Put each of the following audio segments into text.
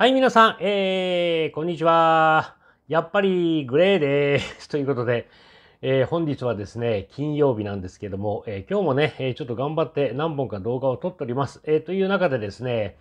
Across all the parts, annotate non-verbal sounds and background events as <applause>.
はい、皆さん、えー、こんにちは。やっぱりグレーです。<laughs> ということで、えー、本日はですね、金曜日なんですけども、えー、今日もね、えちょっと頑張って何本か動画を撮っております。えー、という中でですね、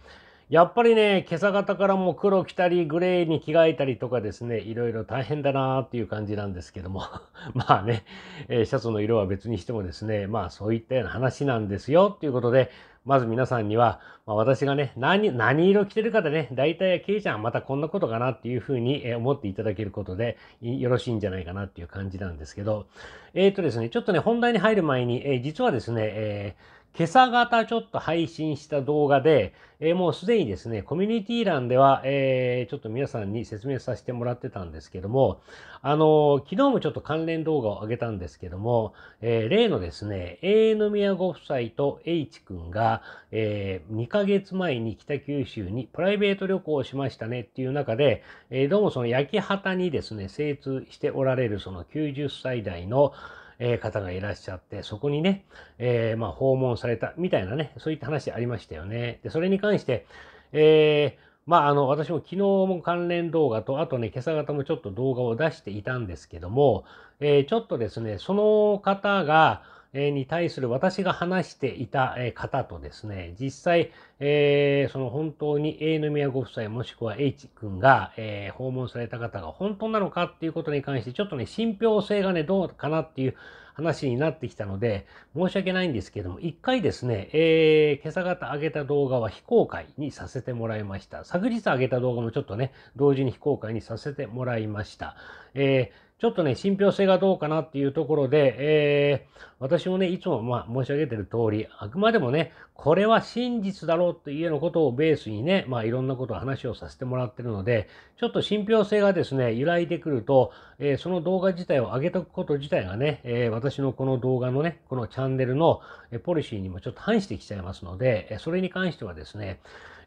やっぱりね、今朝方からも黒着たり、グレーに着替えたりとかですね、いろいろ大変だなーっていう感じなんですけども、<laughs> まあね、えー、シャツの色は別にしてもですね、まあそういったような話なんですよということで、まず皆さんには、まあ、私がね、何、何色着てるかでね、大体、ケイちゃんはまたこんなことかなっていうふうに思っていただけることで、よろしいんじゃないかなっていう感じなんですけど、えっ、ー、とですね、ちょっとね、本題に入る前に、えー、実はですね、えー今朝方ちょっと配信した動画で、えー、もうすでにですね、コミュニティ欄では、えー、ちょっと皆さんに説明させてもらってたんですけども、あのー、昨日もちょっと関連動画を上げたんですけども、えー、例のですね、永遠宮ご夫妻と H 君が、えー、2ヶ月前に北九州にプライベート旅行をしましたねっていう中で、えー、どうもその焼き旗にですね、精通しておられるその90歳代の、え方がいらっしゃって、そこにね、えー、まあ、訪問されたみたいなね、そういった話ありましたよね。で、それに関して、えー、まあ、あの、私も昨日も関連動画と、あとね、今朝方もちょっと動画を出していたんですけども、えー、ちょっとですね、その方が、に対する私が話していた方とですね、実際、えー、その本当に A の宮ご夫妻もしくは H 君が、えー、訪問された方が本当なのかっていうことに関して、ちょっとね、信憑性がね、どうかなっていう話になってきたので、申し訳ないんですけども、一回ですね、えー、今朝方上げた動画は非公開にさせてもらいました。昨日上げた動画もちょっとね、同時に非公開にさせてもらいました。えーちょっとね、信憑性がどうかなっていうところで、えー、私もね、いつもまあ申し上げてる通り、あくまでもね、これは真実だろうというようなことをベースにね、まあいろんなことを話をさせてもらってるので、ちょっと信憑性がですね、揺らいでくると、えー、その動画自体を上げとくこと自体がね、えー、私のこの動画のね、このチャンネルのポリシーにもちょっと反してきちゃいますので、それに関してはですね、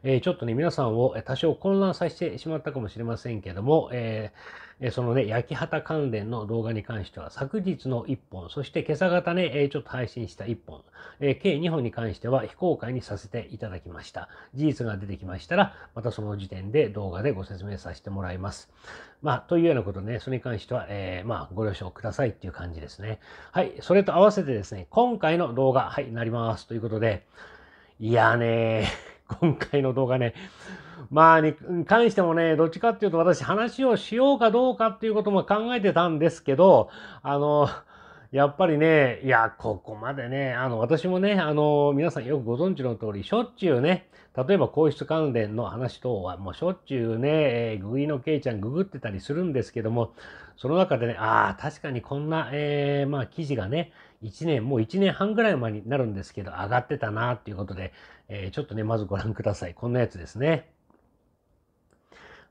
えー、ちょっとね、皆さんを多少混乱させてしまったかもしれませんけども、えー、そのね、焼き畑関連の動画に関しては、昨日の1本、そして今朝方ね、えちょっと配信した1本、え計2本に関しては非公開にさせていただきました。事実が出てきましたら、またその時点で動画でご説明させてもらいます。まあ、というようなことね、それに関しては、えー、まあ、ご了承くださいっていう感じですね。はい、それと合わせてですね、今回の動画、はい、なります。ということで、いやねー <laughs> 今回の動画ね。まあ、に関してもね、どっちかっていうと私話をしようかどうかっていうことも考えてたんですけど、あの、やっぱりね、いや、ここまでね、あの、私もね、あの、皆さんよくご存知の通り、しょっちゅうね、例えば皇室関連の話等は、もうしょっちゅうね、えー、グイのけいちゃんググってたりするんですけども、その中でね、ああ、確かにこんな、えー、まあ、記事がね、1年、もう1年半ぐらい前になるんですけど、上がってたな、っていうことで、えー、ちょっとね、まずご覧ください。こんなやつですね。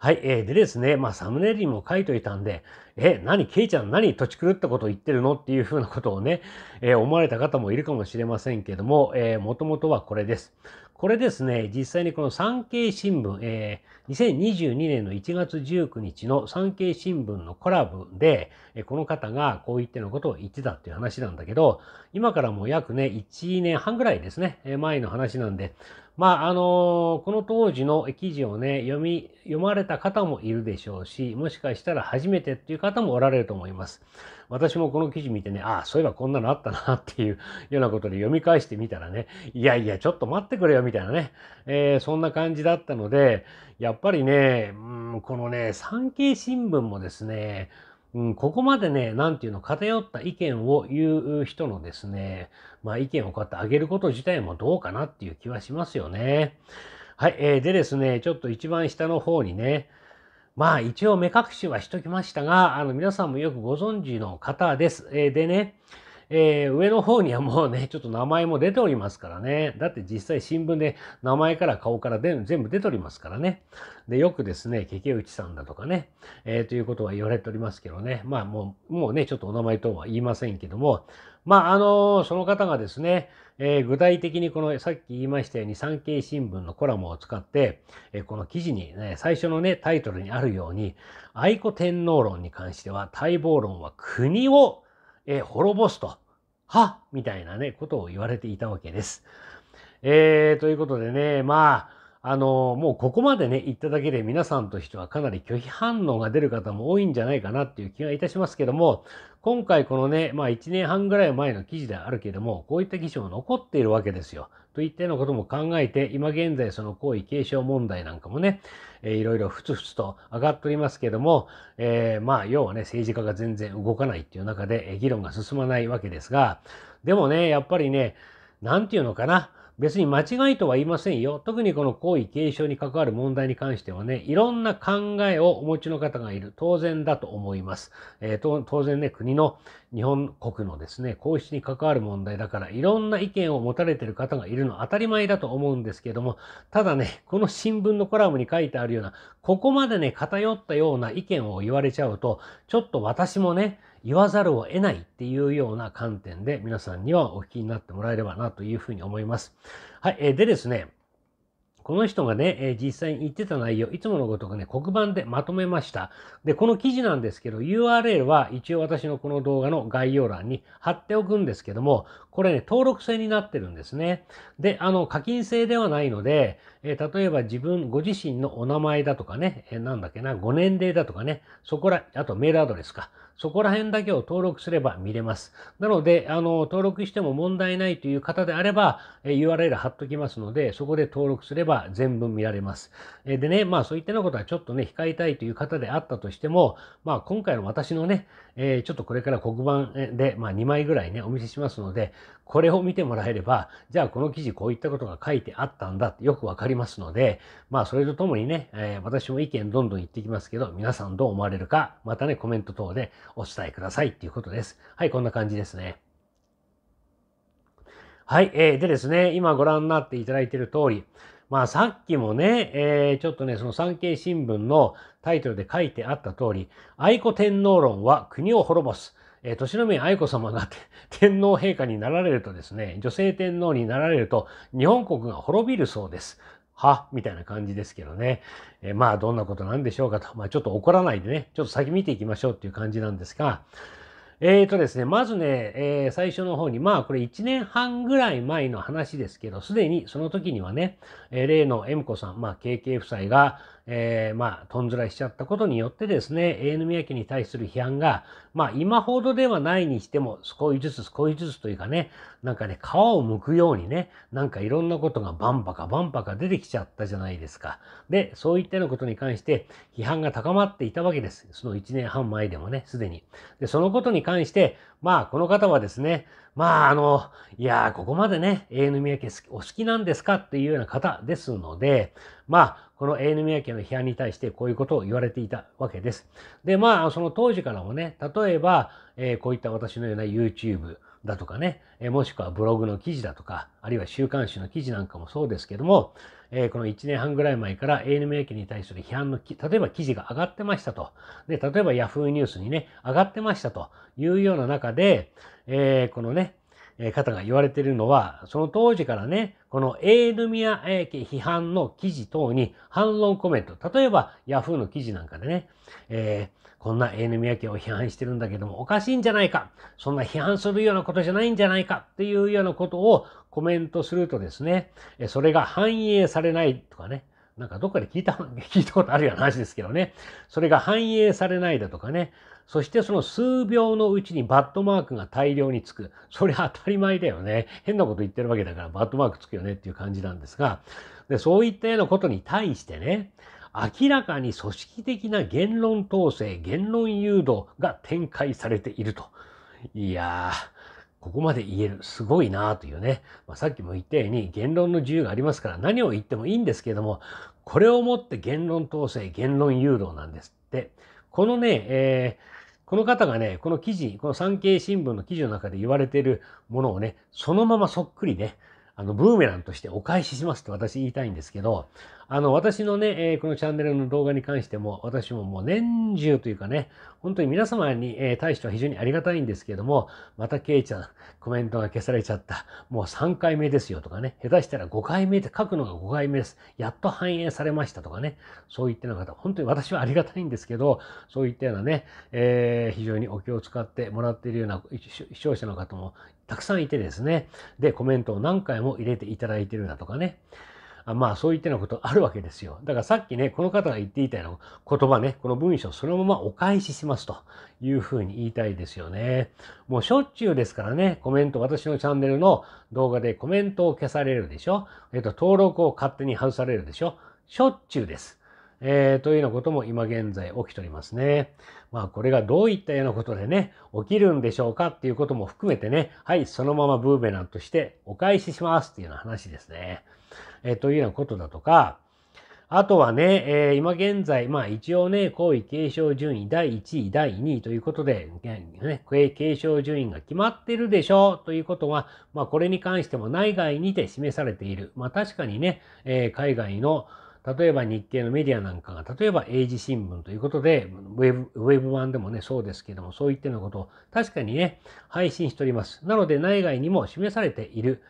はい、えー、でですね、まあ、サムネイルにも書いといたんで、え、何、ケイちゃん何、土地狂ったこと言ってるのっていうふうなことをね、えー、思われた方もいるかもしれませんけども、えー、もともとはこれです。これですね、実際にこの産経新聞、えー、2022年の1月19日の産経新聞のコラボで、えこの方がこう言ってのことを言ってたっていう話なんだけど、今からもう約ね、1年半ぐらいですね、え前の話なんで、まあ、あのこの当時の記事をね、読み、読まれた方もいるでしょうし、もしかしたら初めてっていう方もおられると思います。私もこの記事見てね、ああ、そういえばこんなのあったなっていう <laughs> ようなことで読み返してみたらね、いやいや、ちょっと待ってくれよみたいなね、えー、そんな感じだったので、やっぱりね、うん、このね、産経新聞もですね、うん、ここまでね、なんていうの、偏った意見を言う人のですね、まあ意見をこうやってあげること自体もどうかなっていう気はしますよね。はい、えー、でですね、ちょっと一番下の方にね、まあ一応目隠しはしときましたが、あの皆さんもよくご存知の方です。えー、でね、えー、上の方にはもうね、ちょっと名前も出ておりますからね。だって実際新聞で名前から顔から全部出ておりますからね。で、よくですね、ケケウチさんだとかね、えー、ということは言われておりますけどね。まあもう、もうね、ちょっとお名前とは言いませんけども、まあ、あの、その方がですね、えー、具体的にこのさっき言いましたように産経新聞のコラムを使って、えー、この記事にね、最初のね、タイトルにあるように、愛子天皇論に関しては、待望論は国を、えー、滅ぼすと、はみたいなね、ことを言われていたわけです。えー、ということでね、まあ、あの、もうここまでね、言っただけで皆さんとしてはかなり拒否反応が出る方も多いんじゃないかなっていう気がいたしますけども、今回このね、まあ1年半ぐらい前の記事であるけども、こういった記事も残っているわけですよ。といったようなことも考えて、今現在その行為継承問題なんかもね、えー、いろいろふつふつと上がっておりますけども、えー、まあ要はね、政治家が全然動かないっていう中で、議論が進まないわけですが、でもね、やっぱりね、なんていうのかな、別に間違いとは言いませんよ。特にこの皇位継承に関わる問題に関してはね、いろんな考えをお持ちの方がいる。当然だと思います。えー、当然ね、国の、日本国のですね、皇室に関わる問題だから、いろんな意見を持たれてる方がいるのは当たり前だと思うんですけども、ただね、この新聞のコラムに書いてあるような、ここまでね、偏ったような意見を言われちゃうと、ちょっと私もね、言わざるを得ないっていうような観点で皆さんにはお聞きになってもらえればなというふうに思います。はい、えでですね、この人がね、え実際に言ってた内容、いつものごとくね、黒板でまとめました。で、この記事なんですけど、URL は一応私のこの動画の概要欄に貼っておくんですけども、これね、登録制になってるんですね。で、あの、課金制ではないので、え例えば自分、ご自身のお名前だとかね、えなんだっけな、ご年齢だとかね、そこら、あとメールアドレスか。そこら辺だけを登録すれば見れます。なので、あの、登録しても問題ないという方であれば、え URL 貼っときますので、そこで登録すれば全文見られます。えでね、まあそういったようなことはちょっとね、控えたいという方であったとしても、まあ今回の私のね、えちょっとこれから黒板で、まあ、2枚ぐらいね、お見せしますので、これを見てもらえれば、じゃあこの記事こういったことが書いてあったんだってよくわかりますので、まあそれとともにね、えー、私も意見どんどん言ってきますけど、皆さんどう思われるか、またね、コメント等でお伝えくださいっていうことです。はい、こんな感じですね。はい、えー、でですね、今ご覧になっていただいている通り、まあさっきもね、えー、ちょっとね、その産経新聞のタイトルで書いてあった通り、愛子天皇論は国を滅ぼす。えー、年目愛子様が <laughs> 天皇陛下になられるとですね、女性天皇になられると日本国が滅びるそうです。はみたいな感じですけどね。えー、まあどんなことなんでしょうかと。まあちょっと怒らないでね、ちょっと先見ていきましょうっていう感じなんですが、えーとですね、まずね、えー、最初の方に、まあこれ1年半ぐらい前の話ですけど、すでにその時にはね、えー、例の M 子さん、まあ KK 夫妻が、えー、まあ、とんずらしちゃったことによってですね、永 n 宮家に対する批判が、まあ、今ほどではないにしても、少しずつ少しずつというかね、なんかね、皮を剥くようにね、なんかいろんなことがバンパカバンパカ出てきちゃったじゃないですか。で、そういったようなことに関して、批判が高まっていたわけです。その1年半前でもね、すでに。で、そのことに関して、まあ、この方はですね、まあ、あの、いやここまでね、永遠宮家お好きなんですかっていうような方ですので、まあ、この永遠宮家の批判に対してこういうことを言われていたわけです。で、まあ、その当時からもね、例えば、えー、こういった私のような YouTube、だとかね、えもしくはブログの記事だとか、あるいは週刊誌の記事なんかもそうですけども、えこの1年半ぐらい前から ANMA 駅に対する批判の、例えば記事が上がってましたと。で、例えば Yahoo ニュースにね、上がってましたというような中で、えこのね、方が言われているのは、その当時からね、このエールミア批判の記事等に反論コメント、例えば Yahoo の記事なんかでね、えーこんな永宮家を批判してるんだけどもおかしいんじゃないかそんな批判するようなことじゃないんじゃないかっていうようなことをコメントするとですねそれが反映されないとかねなんかどっかで聞いた、<laughs> 聞いたことあるような話ですけどね。それが反映されないだとかね。そしてその数秒のうちにバットマークが大量につく。それは当たり前だよね。変なこと言ってるわけだからバットマークつくよねっていう感じなんですが、でそういったようなことに対してね、明らかに組織的な言論統制、言論誘導が展開されていると。いやー、ここまで言える。すごいなーというね。まあ、さっきも言ったように言論の自由がありますから何を言ってもいいんですけども、これをもって言論統制、言論誘導なんですって。このね、えーこの方がね、この記事、この産経新聞の記事の中で言われているものをね、そのままそっくりね、あの、ブーメランとしてお返ししますって私言いたいんですけど、あの、私のね、えー、このチャンネルの動画に関しても、私ももう年中というかね、本当に皆様に、えー、対しては非常にありがたいんですけども、またケイちゃん、コメントが消されちゃった。もう3回目ですよとかね、下手したら5回目って書くのが5回目です。やっと反映されましたとかね、そう言ってなかった。本当に私はありがたいんですけど、そういったようなね、えー、非常にお気を使ってもらっているような視聴者の方もたくさんいてですね、で、コメントを何回も入れていただいてるだとかね、まあそういったようなことあるわけですよ。だからさっきね、この方が言っていたような言葉ね、この文章そのままお返ししますというふうに言いたいですよね。もうしょっちゅうですからね、コメント、私のチャンネルの動画でコメントを消されるでしょ。えっと、登録を勝手に外されるでしょ。しょっちゅうです。えー、というようなことも今現在起きておりますね。まあこれがどういったようなことでね、起きるんでしょうかっていうことも含めてね、はい、そのままブーメランとしてお返ししますっていうような話ですね。えというようなことだとか、あとはね、えー、今現在、まあ一応ね、皇位継承順位第1位、第2位ということで、ね、継承順位が決まってるでしょうということは、まあこれに関しても内外にて示されている。まあ確かにね、えー、海外の例えば日系のメディアなんかが、例えば英字新聞ということで、ウェブ、ウェブ版でもね、そうですけども、そういったようなことを確かにね、配信しております。なので内外にも示されている。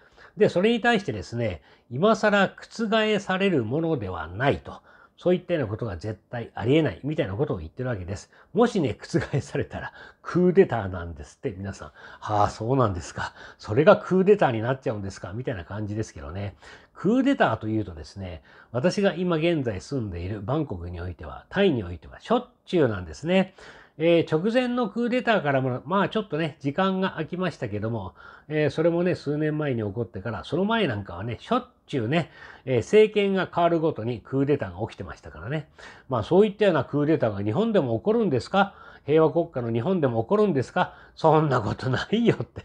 で、それに対してですね、今更覆されるものではないと。そういったようなことが絶対ありえないみたいなことを言ってるわけです。もしね、覆されたらクーデターなんですって皆さん。はあ、そうなんですか。それがクーデターになっちゃうんですかみたいな感じですけどね。クーデターというとですね、私が今現在住んでいるバンコクにおいては、タイにおいてはしょっちゅうなんですね。えー、直前のクーデターからも、まあちょっとね、時間が空きましたけども、えー、それもね、数年前に起こってから、その前なんかはね、しょっちゅうね、えー、政権が変わるごとにクーデターが起きてましたからね。まあそういったようなクーデターが日本でも起こるんですか平和国家の日本でも起こるんですかそんなことないよって。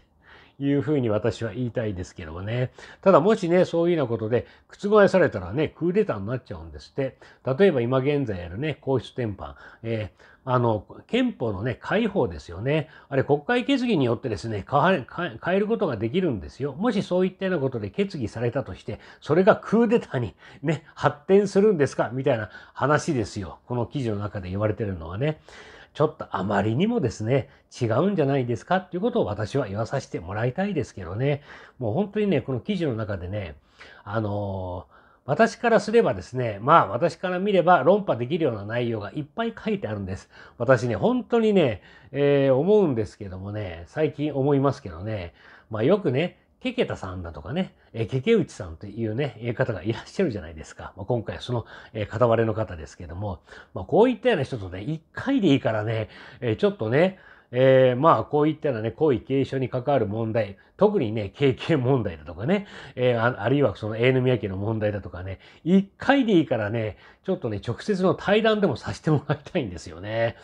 いうふうに私は言いたいですけどもね。ただもしね、そういうようなことで覆されたらね、クーデターになっちゃうんですって。例えば今現在あるね、皇室転換、えーあの、憲法のね、解放ですよね。あれ、国会決議によってですね、変えることができるんですよ。もしそういったようなことで決議されたとして、それがクーデターにね、発展するんですかみたいな話ですよ。この記事の中で言われてるのはね。ちょっとあまりにもですね、違うんじゃないですかっていうことを私は言わさせてもらいたいですけどね。もう本当にね、この記事の中でね、あのー私からすればですね、まあ私から見れば論破できるような内容がいっぱい書いてあるんです。私ね、本当にね、えー、思うんですけどもね、最近思いますけどね、まあよくね、ケケタさんだとかね、えケケウチさんというね、方がいらっしゃるじゃないですか。まあ、今回はその、え片割れの方ですけども、まあ、こういったような人とね、一回でいいからね、えちょっとね、えー、まあこういったようなね、行為継承に関わる問題、特にね、経験問題だとかね、えー、ああるいはその A 遠宮家の問題だとかね、一回でいいからね、ちょっとね、直接の対談でもさせてもらいたいんですよね。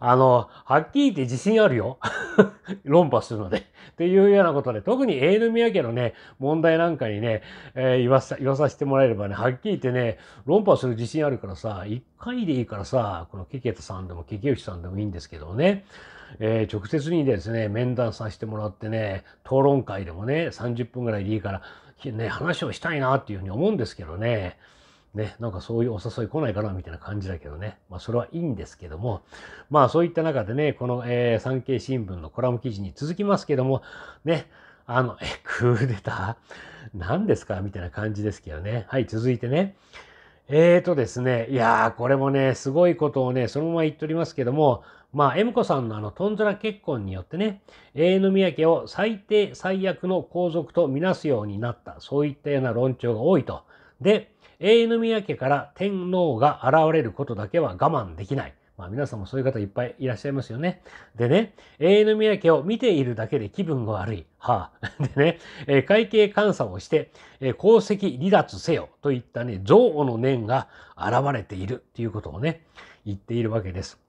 あの、はっきり言って自信あるよ。<laughs> 論破するので。っていうようなことで、特に A 遠宮家のね、問題なんかにね、えー、言わさ、言わさせてもらえればね、はっきり言ってね、論破する自信あるからさ、一回でいいからさ、このケケタさんでもケケウシさんでもいいんですけどね、えー、直接にですね、面談させてもらってね、討討論会でもね、30分ぐらいでいいから、ね、話をしたいなっていうふうに思うんですけどね。ね、なんかそういうお誘い来ないかなみたいな感じだけどね。まあそれはいいんですけども、まあそういった中でね、この、えー、産経新聞のコラム記事に続きますけども、ね、あの、え、クーデター何ですかみたいな感じですけどね。はい、続いてね。えーとですね、いやー、これもね、すごいことをね、そのまま言っておりますけども、まあ、M 子さんのあの、とんずら結婚によってね、永遠の宮家を最低最悪の皇族とみなすようになった、そういったような論調が多いと。で、永遠の宮家から天皇が現れることだけは我慢できない。まあ皆さんもそういう方いっぱいいらっしゃいますよね。でね、永遠の宮家を見ているだけで気分が悪い。はあ。<laughs> でね、え会計監査をして、え功績離脱せよといったね、憎悪の念が現れているということをね、言っているわけです。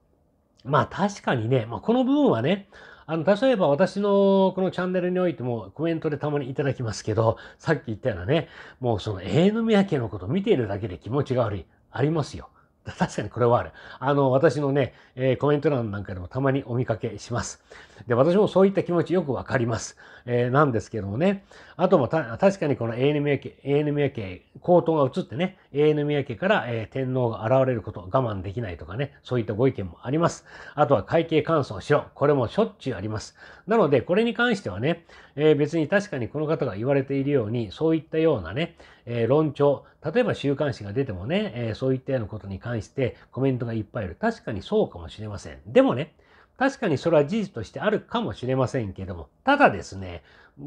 まあ確かにね、まあ、この部分はね、あの、例えば私のこのチャンネルにおいてもコメントでたまにいただきますけど、さっき言ったようなね、もうその永宮家のこと見ているだけで気持ちが悪い、ありますよ。<laughs> 確かにこれはある。あの、私のね、えー、コメント欄なんかでもたまにお見かけします。で、私もそういった気持ちよくわかります。えー、なんですけどもね。あともた、確かにこの a n a 家、a n a 家、皇統が移ってね、a n a 家から、えー、天皇が現れること我慢できないとかね、そういったご意見もあります。あとは会計想をしろ。これもしょっちゅうあります。なので、これに関してはね、えー、別に確かにこの方が言われているように、そういったようなね、えー、論調、例えば週刊誌が出てもね、えー、そういったようなことに関してコメントがいっぱいいる。確かにそうかもしれません。でもね、確かにそれは事実としてあるかもしれませんけども、ただですね、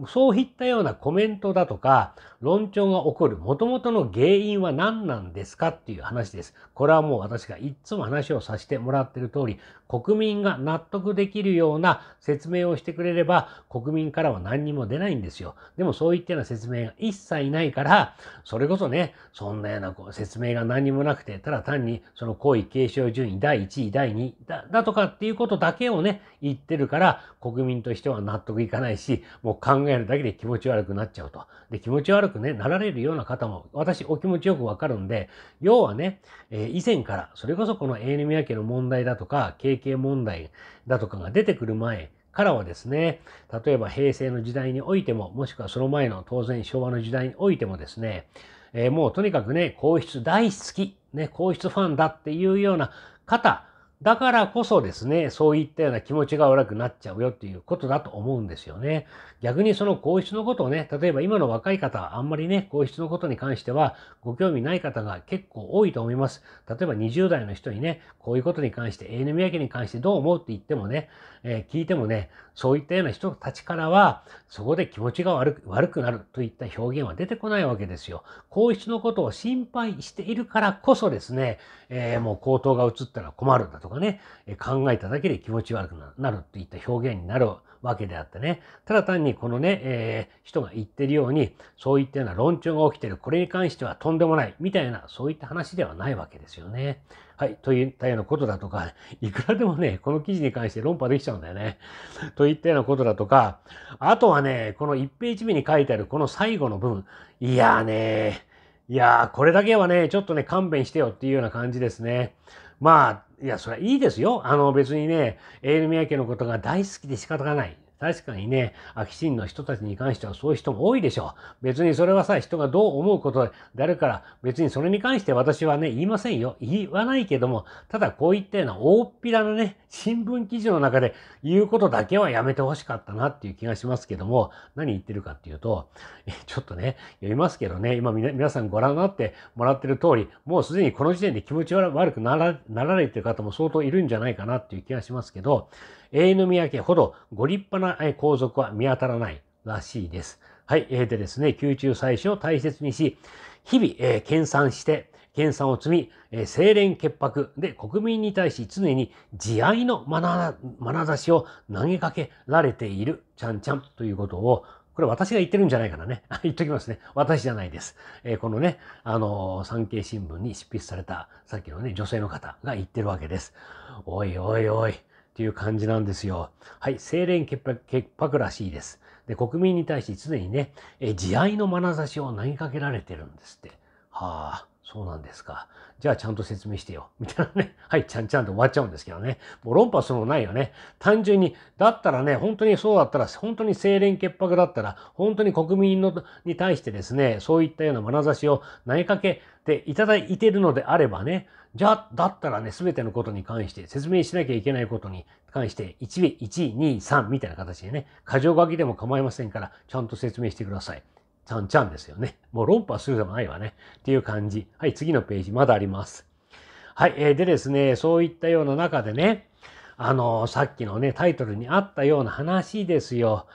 そういったようなコメントだとか論調が起こる元々の原因は何なんですかっていう話です。これはもう私がいつも話をさせてもらってる通り国民が納得できるような説明をしてくれれば国民からは何にも出ないんですよ。でもそういったような説明が一切ないからそれこそねそんなようなこう説明が何もなくてただ単にその皇位継承順位第1位第2位だだとかっていうことだけをね言ってるから国民としては納得いかないしもう考考えるだけで気持ち悪くなっちゃうと。で、気持ち悪くね、なられるような方も、私、お気持ちよくわかるんで、要はね、えー、以前から、それこそこのエーネミ家の問題だとか、経験問題だとかが出てくる前、からはですね、例えば平成の時代においても、もしくはその前の当然昭和の時代においてもですね、えー、もうとにかくね、皇室大好き、ね、皇室ファンだっていうような方だからこそですね、そういったような気持ちが悪くなっちゃうよっていうことだと思うんですよね。逆にその皇室のことをね、例えば今の若い方、あんまりね、皇室のことに関してはご興味ない方が結構多いと思います。例えば20代の人にね、こういうことに関して、永年宮家に関してどう思うって言ってもね、えー、聞いてもね、そういったような人たちからは、そこで気持ちが悪く悪くなるといった表現は出てこないわけですよ。皇室のことを心配しているからこそですね、えー、もう口頭が移ったら困るだとか、かね、考えただけで気持ち悪くなるといった表現になるわけであってね、ただ単にこのね、えー、人が言ってるように、そういったような論調が起きてる、これに関してはとんでもない、みたいな、そういった話ではないわけですよね。はい、といったようなことだとか、いくらでもね、この記事に関して論破できちゃうんだよね。といったようなことだとか、あとはね、この1ページ目に書いてあるこの最後の部分、いやーねいやー、これだけはね、ちょっとね、勘弁してよっていうような感じですね。まあ、いや、それはいいですよ。あの、別にね、エール宮家のことが大好きで仕方がない。確かにね、秋キの人たちに関してはそういう人も多いでしょう。別にそれはさ、人がどう思うことであるから、別にそれに関して私はね、言いませんよ。言わないけども、ただこういったような大っぴらなね、新聞記事の中で言うことだけはやめてほしかったなっていう気がしますけども、何言ってるかっていうと、ちょっとね、読みますけどね、今皆さんご覧になってもらってる通り、もうすでにこの時点で気持ち悪くなられてる方も相当いるんじゃないかなっていう気がしますけど、永遠宮家ほどご立派な皇族は見当たらないらしいです。はい。でですね、宮中祭祀を大切にし、日々、え研鑽して、研鑽を積み、え清廉潔白で国民に対し常に慈愛の眼差しを投げかけられているちゃんちゃんということを、これ私が言ってるんじゃないかなね。<laughs> 言っときますね。私じゃないです。えこのね、あの産経新聞に執筆された、さっきのね、女性の方が言ってるわけです。おいおいおい。っていう感じなんですよ。はい、清廉潔白らしいです。で、国民に対して常にね、え慈愛の眼差しを投げかけられてるんですって。はあ。そうなんですか。じゃあちゃんと説明してよ。<laughs> みたいなね。はい、ちゃんちゃんと終わっちゃうんですけどね。もう論破するのないよね。単純に、だったらね、本当にそうだったら、本当に清廉潔白だったら、本当に国民のに対してですね、そういったような眼差しを投げかけていただいているのであればね、じゃあ、だったらね、すべてのことに関して、説明しなきゃいけないことに関して、1、1、2、3みたいな形でね、過剰書きでも構いませんから、ちゃんと説明してください。ちゃんちゃんですよね。もう論破するでもないわね。っていう感じ。はい、次のページ、まだあります。はい、えー、でですね、そういったような中でね、あの、さっきのね、タイトルにあったような話ですよ。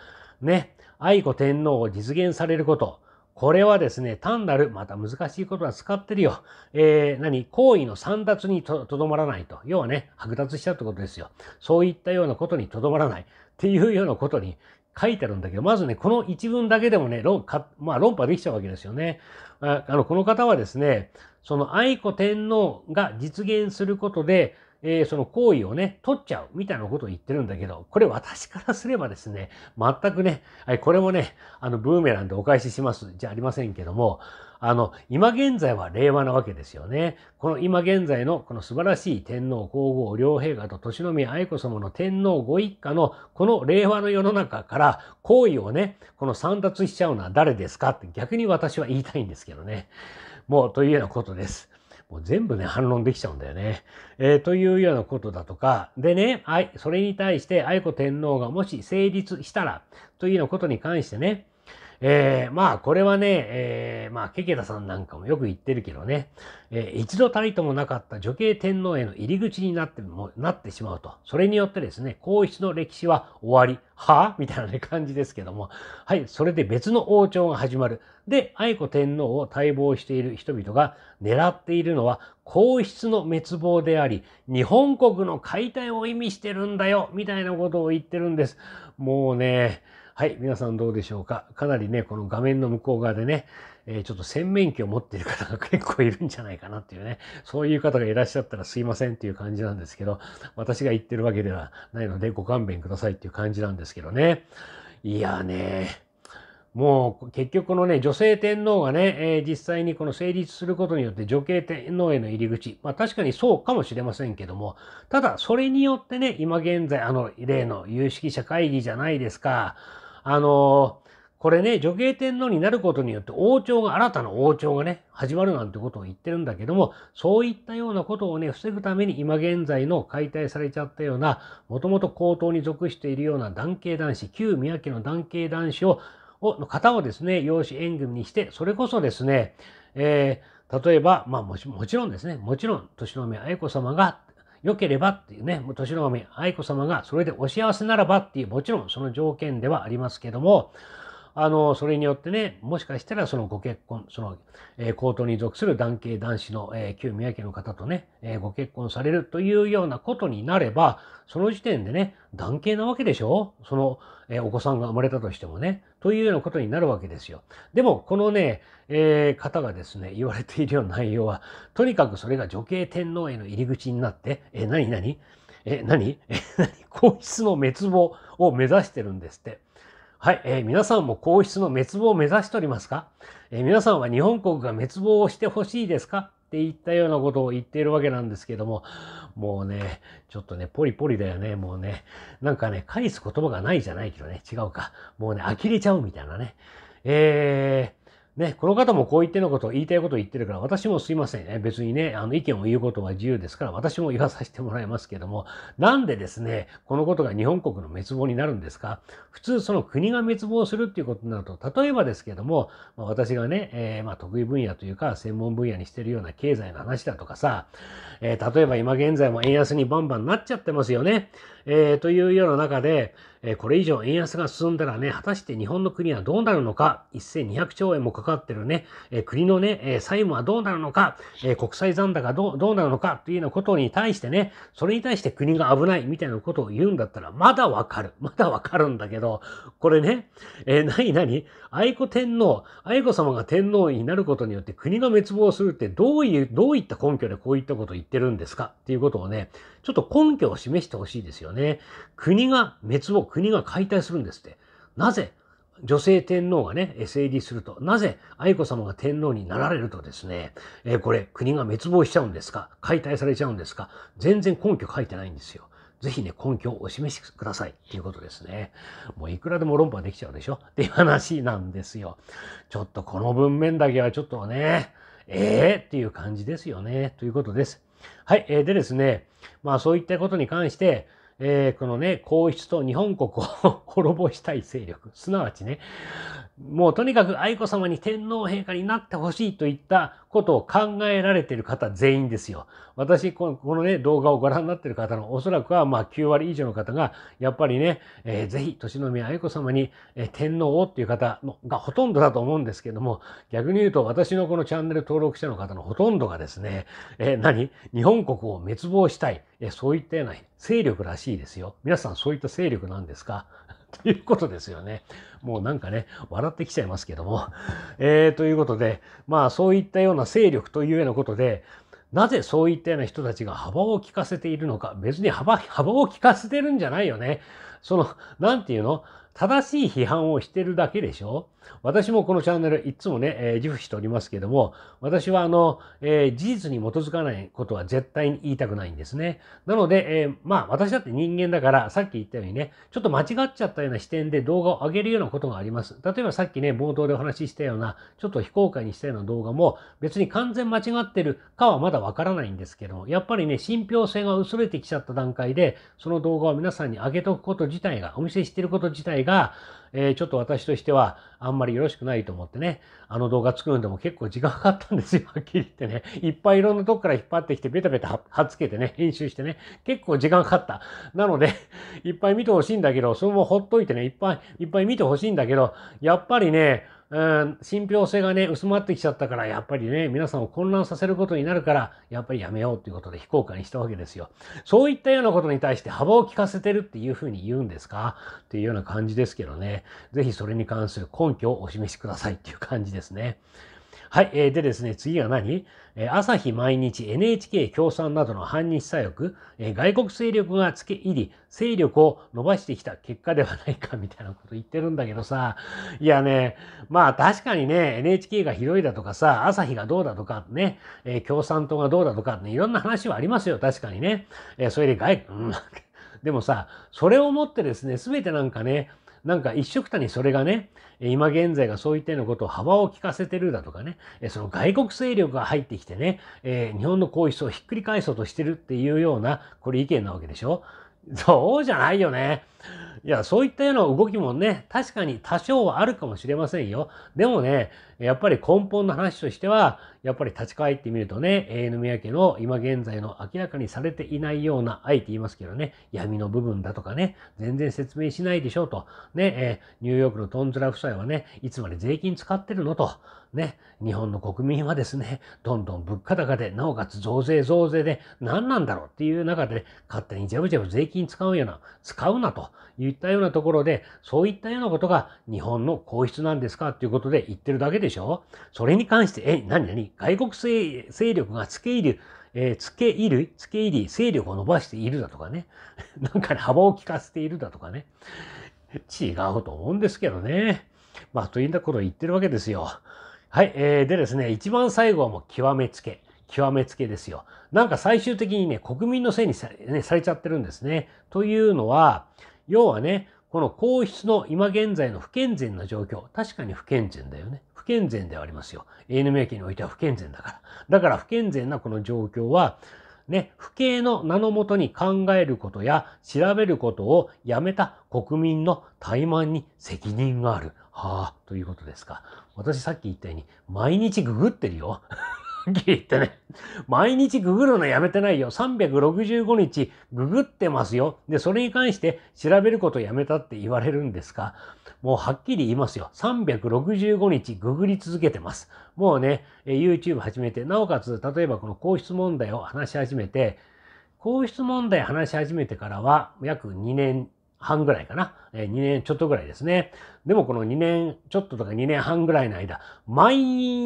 ね、愛子天皇を実現されること。これはですね、単なる、また難しいことは使ってるよ。えー、何行為の散奪にとどまらないと。要はね、剥奪したってことですよ。そういったようなことにとどまらない。っていうようなことに書いてあるんだけど、まずね、この一文だけでもね、論かまあ、論破できちゃうわけですよね。あのこの方はですね、その愛子天皇が実現することで、えー、その行為をね、取っちゃうみたいなことを言ってるんだけど、これ私からすればですね、全くね、はい、これもね、あの、ブーメランでお返ししますじゃありませんけども、あの、今現在は令和なわけですよね。この今現在のこの素晴らしい天皇皇后両陛下と年宮愛子様の天皇ご一家のこの令和の世の中から行為をね、この散奪しちゃうのは誰ですかって逆に私は言いたいんですけどね。もうというようなことです。もう全部ね、反論できちゃうんだよね。えー、というようなことだとか、でね、い、それに対して愛子天皇がもし成立したら、というようなことに関してね、えー、まあこれはね、えー、まあケケダさんなんかもよく言ってるけどね、えー、一度たりともなかった女系天皇への入り口になってもなってしまうと、それによってですね、皇室の歴史は終わり、はあみたいな、ね、感じですけども、はい、それで別の王朝が始まる。で、愛子天皇を待望している人々が狙っているのは皇室の滅亡であり、日本国の解体を意味してるんだよ、みたいなことを言ってるんです。もうね、はい、皆さんどうでしょうか。かなりね、この画面の向こう側でね、えー、ちょっと洗面器を持っている方が結構いるんじゃないかなっていうね、そういう方がいらっしゃったらすいませんっていう感じなんですけど、私が言ってるわけではないのでご勘弁くださいっていう感じなんですけどね。いやね、もう結局このね、女性天皇がね、えー、実際にこの成立することによって女系天皇への入り口、まあ確かにそうかもしれませんけども、ただそれによってね、今現在あの例の有識者会議じゃないですか、あのこれね、女系天皇になることによって王朝が、新たな王朝がね、始まるなんてことを言ってるんだけども、そういったようなことをね、防ぐために今現在の解体されちゃったような、もともと高等に属しているような男系男子、旧宮家の男系男子を、をの方をですね、養子縁組にして、それこそですね、えー、例えば、まあもちろんですね、もちろん、年の目愛子様が良ければっていうね、年の上愛子様がそれでお幸せならばっていう、もちろんその条件ではありますけども、あの、それによってね、もしかしたらそのご結婚、その、えー、皇統に属する男系男子の、えー、旧宮家の方とね、えー、ご結婚されるというようなことになれば、その時点でね、男系なわけでしょその、えー、お子さんが生まれたとしてもね、というようなことになるわけですよ。でも、このね、えー、方がですね、言われているような内容は、とにかくそれが女系天皇への入り口になって、えー、何何え、何え、何皇室の滅亡を目指してるんですって。はい、えー、皆さんも皇室の滅亡を目指しておりますか、えー、皆さんは日本国が滅亡をしてほしいですかって言ったようなことを言っているわけなんですけども、もうね、ちょっとね、ポリポリだよね、もうね。なんかね、返す言葉がないじゃないけどね、違うか。もうね、呆れちゃうみたいなね。えー、ね、この方もこう言ってのことを言いたいことを言ってるから、私もすいませんね。別にね、あの意見を言うことは自由ですから、私も言わさせてもらいますけども、なんでですね、このことが日本国の滅亡になるんですか普通その国が滅亡するっていうことになると、例えばですけども、まあ、私がね、えー、ま得意分野というか、専門分野にしてるような経済の話だとかさ、えー、例えば今現在も円安にバンバンなっちゃってますよね。えー、というような中で、えこれ以上円安が進んだらね、果たして日本の国はどうなるのか、1200兆円もかかってるね、え国のね、え債務はどうなるのか、え国債残高どうなるのかというようなことに対してね、それに対して国が危ないみたいなことを言うんだったら、まだわかる。まだわかるんだけど、これね、えー、なに愛子天皇、愛子様が天皇になることによって国が滅亡するってどういう、どういった根拠でこういったことを言ってるんですかっていうことをね、ちょっと根拠を示してほしいですよね。国が滅亡、国が解体するんですって。なぜ女性天皇がね、SAD すると、なぜ愛子様が天皇になられるとですね、えー、これ国が滅亡しちゃうんですか解体されちゃうんですか全然根拠書いてないんですよ。ぜひね、根拠をお示しくださいということですね。もういくらでも論破できちゃうでしょっていう話なんですよ。ちょっとこの文面だけはちょっとね、ええー、っていう感じですよね。ということです。はい。えー、でですね、まあそういったことに関して、えー、このね、皇室と日本国を滅ぼしたい勢力、すなわちね、もうとにかく愛子様に天皇陛下になってほしいといったことを考えられている方全員ですよ。私、このこのね、動画をご覧になっている方のおそらくは、まあ、9割以上の方が、やっぱりね、えー、ぜひ、年宮愛子様に、えー、天皇をっていう方のがほとんどだと思うんですけども、逆に言うと、私のこのチャンネル登録者の方のほとんどがですね、えー、何日本国を滅亡したい。えー、そういったような勢力らしいですよ。皆さん、そういった勢力なんですかということですよね。もうなんかね、笑ってきちゃいますけども。えー、ということで、まあそういったような勢力というようなことで、なぜそういったような人たちが幅を利かせているのか。別に幅、幅を利かせてるんじゃないよね。その、なんていうの正しい批判をしてるだけでしょ私もこのチャンネルいつもね、えー、自負しておりますけども、私はあの、えー、事実に基づかないことは絶対に言いたくないんですね。なので、えー、まあ私だって人間だから、さっき言ったようにね、ちょっと間違っちゃったような視点で動画を上げるようなことがあります。例えばさっきね、冒頭でお話ししたような、ちょっと非公開にしたような動画も、別に完全間違ってるかはまだわからないんですけど、やっぱりね、信憑性が薄れてきちゃった段階で、その動画を皆さんに上げておくこと自体が、お見せしてること自体が、が、えー、ちょっと私としてはあんまりよろしくないと思ってね、あの動画作るのでも結構時間かかったんですよ、<laughs> はっきり言ってね。いっぱいいろんなとこから引っ張ってきて、ベタベタはっつけてね、編集してね、結構時間かかった。なので、いっぱい見てほしいんだけど、そのままほっといてね、いっぱいいっぱい見てほしいんだけど、やっぱりね、うん、信憑性がね、薄まってきちゃったから、やっぱりね、皆さんを混乱させることになるから、やっぱりやめようということで非公開にしたわけですよ。そういったようなことに対して幅を利かせてるっていうふうに言うんですかっていうような感じですけどね。ぜひそれに関する根拠をお示しくださいっていう感じですね。はい。えー、でですね、次は何、えー、朝日毎日、NHK 共産などの反日左翼、えー、外国勢力が付け入り、勢力を伸ばしてきた結果ではないか、みたいなこと言ってるんだけどさ、いやね、まあ確かにね、NHK が広いだとかさ、朝日がどうだとかね、えー、共産党がどうだとかね、いろんな話はありますよ、確かにね。えー、それで外、うん、<laughs> でもさ、それをもってですね、すべてなんかね、なんか一色たにそれがね、今現在がそういったようなことを幅を利かせてるだとかね、その外国勢力が入ってきてね、えー、日本の皇室をひっくり返そうとしてるっていうような、これ意見なわけでしょ <laughs> そうじゃないよね。いや、そういったような動きもね、確かに多少はあるかもしれませんよ。でもね、やっぱり根本の話としては、やっぱり立ち返ってみるとね、えー、宮家の今現在の明らかにされていないような愛って言いますけどね、闇の部分だとかね、全然説明しないでしょうと。ね、えー、ニューヨークのトンズラ夫妻はね、いつまで税金使ってるのと。ね、日本の国民はですね、どんどん物価高で、なおかつ増税増税で、何なんだろうっていう中で、勝手にジャブジャブ税金使うような、使うなと。言ったようなところで、そういったようなことが日本の皇室なんですかということで言ってるだけでしょそれに関して、え、何に？外国勢力が付け入る、えー、付け入る付け入り勢力を伸ばしているだとかね。<laughs> なんか幅を利かせているだとかね。違うと思うんですけどね。まあ、というたことを言ってるわけですよ。はい。えー、でですね、一番最後はもう極めつけ。極めつけですよ。なんか最終的にね、国民のせいにさ,、ね、されちゃってるんですね。というのは、要はね、この皇室の今現在の不健全な状況、確かに不健全だよね。不健全ではありますよ。ANMA 家においては不健全だから。だから不健全なこの状況は、ね、不敬の名のもとに考えることや調べることをやめた国民の怠慢に責任がある。はあ、ということですか。私さっき言ったように、毎日ググってるよ。っきり言ってね、毎日ググるのやめてないよ。365日ググってますよ。で、それに関して調べることやめたって言われるんですが、もうはっきり言いますよ。365日ググり続けてます。もうね、YouTube 始めて、なおかつ、例えばこの皇室問題を話し始めて、皇室問題話し始めてからは、約2年半ぐらいかな。2年ちょっとぐらいですね。でもこの2年ちょっととか2年半ぐらいの間、毎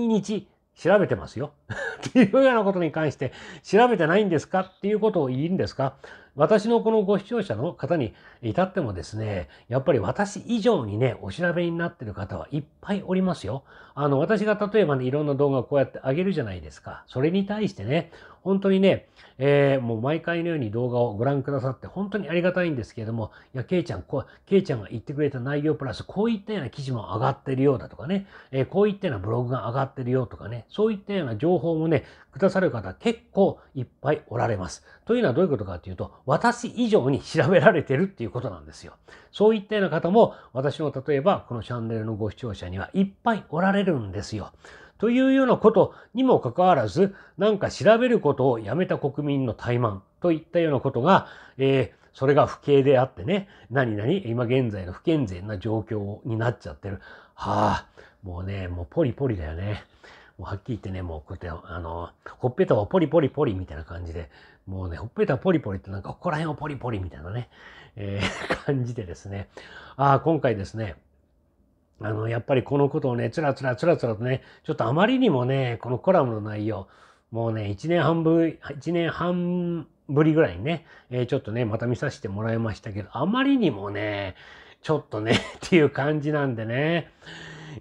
日調べてますよ <laughs> っていうようなことに関して調べてないんですかっていうことを言うんですか私のこのご視聴者の方に至ってもですね、やっぱり私以上にね、お調べになってる方はいっぱいおりますよ。あの、私が例えばね、いろんな動画をこうやってあげるじゃないですか。それに対してね、本当にね、えー、もう毎回のように動画をご覧くださって本当にありがたいんですけれども、いや、ケイちゃん、こう、ケイちゃんが言ってくれた内容プラス、こういったような記事も上がってるようだとかね、えー、こういったようなブログが上がってるよとかね、そういったような情報もね、くださる方結構いっぱいおられます。というのはどういうことかというと、私以上に調べられてるっていうことなんですよ。そういったような方も、私の例えばこのチャンネルのご視聴者にはいっぱいおられるんですよ。というようなことにもかかわらず、なんか調べることをやめた国民の怠慢といったようなことが、えー、それが不敬であってね、何々、今現在の不健全な状況になっちゃってる。はあ、もうね、もうポリポリだよね。もうはっきり言ってね、もうこうやって、あの、ほっぺたはポリポリポリみたいな感じで、もうね、ほっぺたポリポリってなんかここら辺をポリポリみたいなね、えー、感じでですね、ああ、今回ですね、あの、やっぱりこのことをね、つらつらつらつらとね、ちょっとあまりにもね、このコラムの内容、もうね、1年半ぶり、1年半ぶりぐらいにね、えー、ちょっとね、また見させてもらいましたけど、あまりにもね、ちょっとね <laughs> っていう感じなんでね。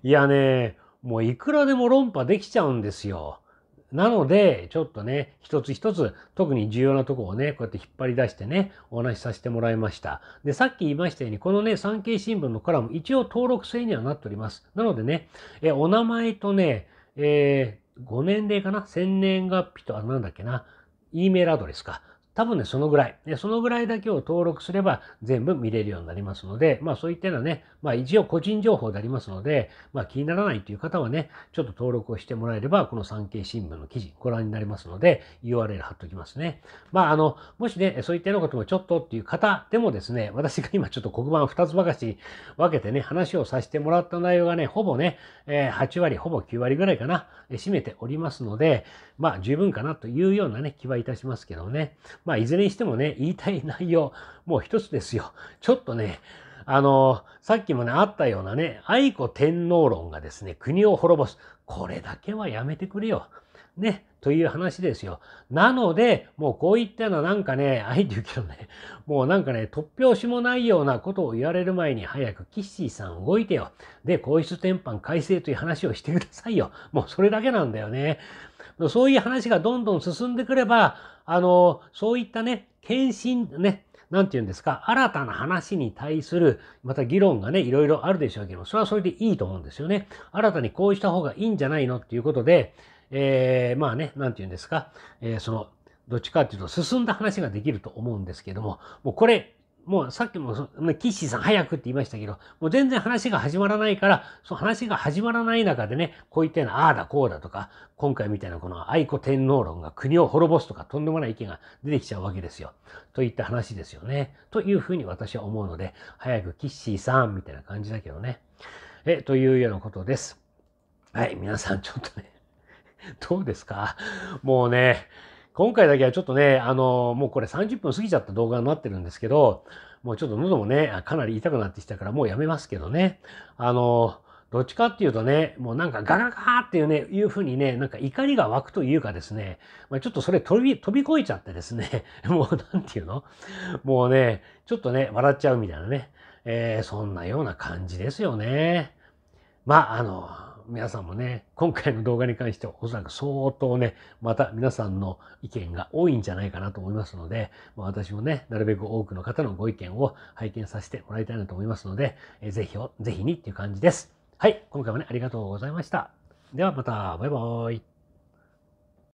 いやね、もういくらでも論破できちゃうんですよ。なので、ちょっとね、一つ一つ、特に重要なとこをね、こうやって引っ張り出してね、お話しさせてもらいました。で、さっき言いましたように、このね、産経新聞のコラム、一応登録制にはなっております。なのでね、え、お名前とね、えー、ご年齢かな生年月日と、あ、なんだっけな、E メールアドレスか。多分ね、そのぐらい。そのぐらいだけを登録すれば全部見れるようになりますので、まあそういったようなね、まあ一応個人情報でありますので、まあ気にならないという方はね、ちょっと登録をしてもらえれば、この産経新聞の記事ご覧になりますので、URL 貼っておきますね。まああの、もしね、そういったようなこともちょっとっていう方でもですね、私が今ちょっと黒板2つばかし分けてね、話をさせてもらった内容がね、ほぼね、え8割、ほぼ9割ぐらいかな、占めておりますので、まあ十分かなというようなね、気はいたしますけどね。まあ、いずれにしてもね、言いたい内容、もう一つですよ。ちょっとね、あの、さっきもね、あったようなね、愛子天皇論がですね、国を滅ぼす。これだけはやめてくれよ。ね、という話ですよ。なので、もうこういったようななんかね、愛えて言うけどね、もうなんかね、突拍子もないようなことを言われる前に早くキッシーさん動いてよ。で、皇室転換改正という話をしてくださいよ。もうそれだけなんだよね。そういう話がどんどん進んでくれば、あの、そういったね、検診ね、なんて言うんですか、新たな話に対する、また議論がね、いろいろあるでしょうけど、それはそれでいいと思うんですよね。新たにこうした方がいいんじゃないのっていうことで、えー、まあね、なんて言うんですか、えー、その、どっちかっていうと進んだ話ができると思うんですけども、もうこれもうさっきもそ、ね、キッシーさん早くって言いましたけど、もう全然話が始まらないから、その話が始まらない中でね、こういったような、ああだこうだとか、今回みたいなこの愛子天皇論が国を滅ぼすとか、とんでもない意見が出てきちゃうわけですよ。といった話ですよね。というふうに私は思うので、早くキッシーさんみたいな感じだけどね。え、というようなことです。はい、皆さんちょっとね、どうですかもうね、今回だけはちょっとね、あの、もうこれ30分過ぎちゃった動画になってるんですけど、もうちょっと喉もね、かなり痛くなってきたからもうやめますけどね。あの、どっちかっていうとね、もうなんかガガガーっていうね、いうふうにね、なんか怒りが湧くというかですね、まあ、ちょっとそれ飛び、飛び越えちゃってですね、<laughs> もうなんていうのもうね、ちょっとね、笑っちゃうみたいなね、えー、そんなような感じですよね。まあ、あの、皆さんもね、今回の動画に関してはおそらく相当ね、また皆さんの意見が多いんじゃないかなと思いますので、まあ、私もね、なるべく多くの方のご意見を拝見させてもらいたいなと思いますので、えー、ぜひを、ぜひにっていう感じです。はい、今回もね、ありがとうございました。ではまた、バイバーイ。